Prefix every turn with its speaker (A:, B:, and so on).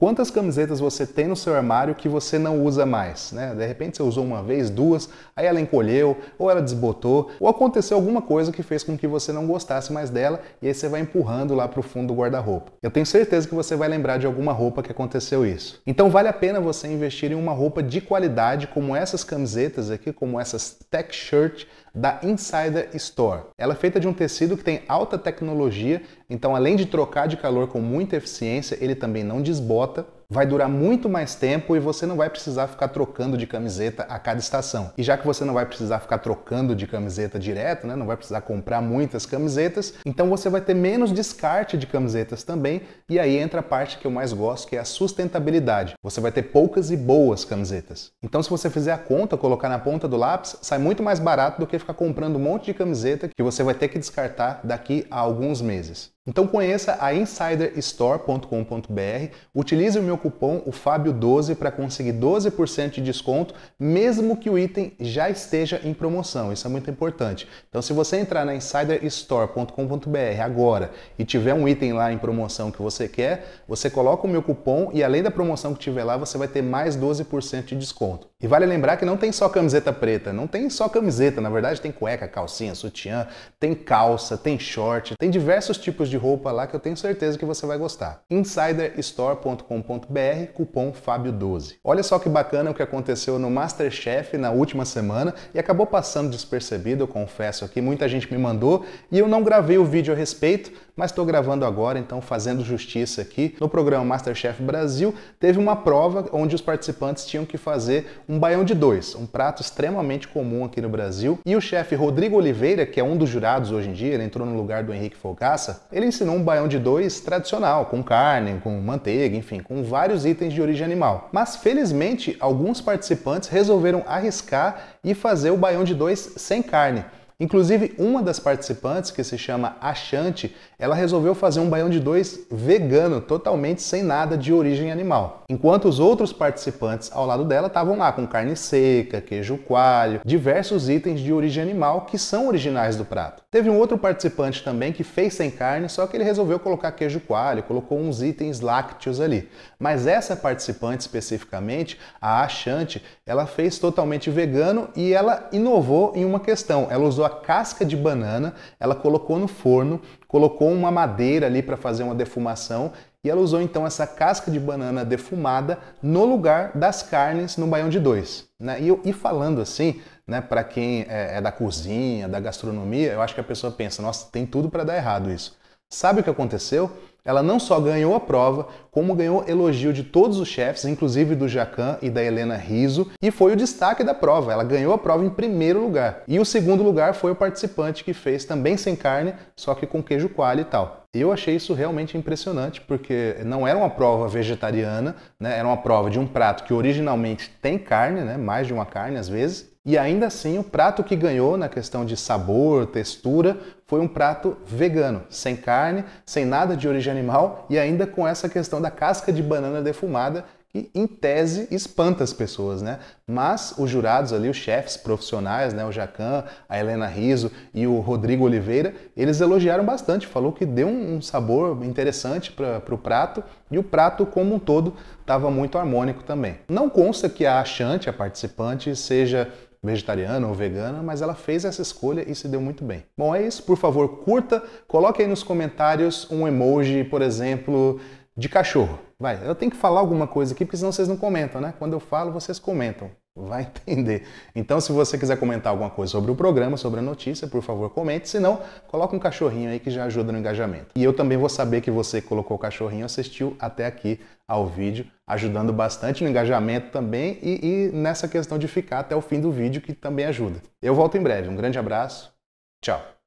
A: Quantas camisetas você tem no seu armário que você não usa mais? Né? De repente você usou uma vez, duas, aí ela encolheu, ou ela desbotou, ou aconteceu alguma coisa que fez com que você não gostasse mais dela e aí você vai empurrando lá para o fundo do guarda-roupa. Eu tenho certeza que você vai lembrar de alguma roupa que aconteceu isso. Então vale a pena você investir em uma roupa de qualidade como essas camisetas aqui, como essas tech shirt da Insider Store. Ela é feita de um tecido que tem alta tecnologia, então além de trocar de calor com muita eficiência, ele também não desbota Jota vai durar muito mais tempo e você não vai precisar ficar trocando de camiseta a cada estação. E já que você não vai precisar ficar trocando de camiseta direto, né, não vai precisar comprar muitas camisetas, então você vai ter menos descarte de camisetas também, e aí entra a parte que eu mais gosto, que é a sustentabilidade. Você vai ter poucas e boas camisetas. Então se você fizer a conta, colocar na ponta do lápis, sai muito mais barato do que ficar comprando um monte de camiseta que você vai ter que descartar daqui a alguns meses. Então conheça a insiderstore.com.br, utilize o meu cupom o Fábio12 para conseguir 12% de desconto, mesmo que o item já esteja em promoção. Isso é muito importante. Então, se você entrar na insiderstore.com.br agora e tiver um item lá em promoção que você quer, você coloca o meu cupom e além da promoção que tiver lá, você vai ter mais 12% de desconto. E vale lembrar que não tem só camiseta preta, não tem só camiseta, na verdade tem cueca, calcinha, sutiã, tem calça, tem short, tem diversos tipos de roupa lá que eu tenho certeza que você vai gostar. insiderstore.com.br cupom Fábio12. Olha só que bacana o que aconteceu no Masterchef na última semana e acabou passando despercebido, eu confesso aqui, muita gente me mandou e eu não gravei o vídeo a respeito, mas estou gravando agora, então fazendo justiça aqui. No programa Masterchef Brasil, teve uma prova onde os participantes tinham que fazer um baião de dois, um prato extremamente comum aqui no Brasil, e o chefe Rodrigo Oliveira, que é um dos jurados hoje em dia, ele entrou no lugar do Henrique Fogaça, ele ensinou um baião de dois tradicional, com carne, com manteiga, enfim, com vários vários itens de origem animal. Mas felizmente, alguns participantes resolveram arriscar e fazer o baião de dois sem carne. Inclusive, uma das participantes, que se chama Achante, ela resolveu fazer um baião de dois vegano, totalmente sem nada de origem animal. Enquanto os outros participantes ao lado dela estavam lá com carne seca, queijo coalho, diversos itens de origem animal que são originais do prato. Teve um outro participante também que fez sem carne, só que ele resolveu colocar queijo coalho, colocou uns itens lácteos ali. Mas essa participante especificamente, a Achante, ela fez totalmente vegano e ela inovou em uma questão. Ela usou a casca de banana, ela colocou no forno, colocou uma madeira ali para fazer uma defumação e ela usou então essa casca de banana defumada no lugar das carnes no baião de dois. Né? E, e, falando assim, né, para quem é, é da cozinha, da gastronomia, eu acho que a pessoa pensa, nossa, tem tudo para dar errado isso. Sabe o que aconteceu? Ela não só ganhou a prova, como ganhou elogio de todos os chefes, inclusive do Jacan e da Helena Riso, e foi o destaque da prova. Ela ganhou a prova em primeiro lugar. E o segundo lugar foi o participante que fez também sem carne, só que com queijo coalho e tal. Eu achei isso realmente impressionante, porque não era uma prova vegetariana, né? era uma prova de um prato que originalmente tem carne, né? mais de uma carne às vezes, e ainda assim, o prato que ganhou na questão de sabor, textura, foi um prato vegano, sem carne, sem nada de origem animal e ainda com essa questão da casca de banana defumada que em tese espanta as pessoas, né? Mas os jurados ali, os chefes profissionais, né, o Jacan, a Helena Riso e o Rodrigo Oliveira, eles elogiaram bastante, falou que deu um sabor interessante para o prato e o prato como um todo estava muito harmônico também. Não consta que a achante, a participante, seja vegetariana ou vegana, mas ela fez essa escolha e se deu muito bem. Bom, é isso. Por favor, curta, coloque aí nos comentários um emoji, por exemplo, de cachorro. Vai, eu tenho que falar alguma coisa aqui, porque senão vocês não comentam, né? Quando eu falo, vocês comentam vai entender. Então, se você quiser comentar alguma coisa sobre o programa, sobre a notícia, por favor, comente. Se não, coloca um cachorrinho aí que já ajuda no engajamento. E eu também vou saber que você colocou o cachorrinho, assistiu até aqui ao vídeo, ajudando bastante no engajamento também e, e nessa questão de ficar até o fim do vídeo, que também ajuda. Eu volto em breve. Um grande abraço. Tchau.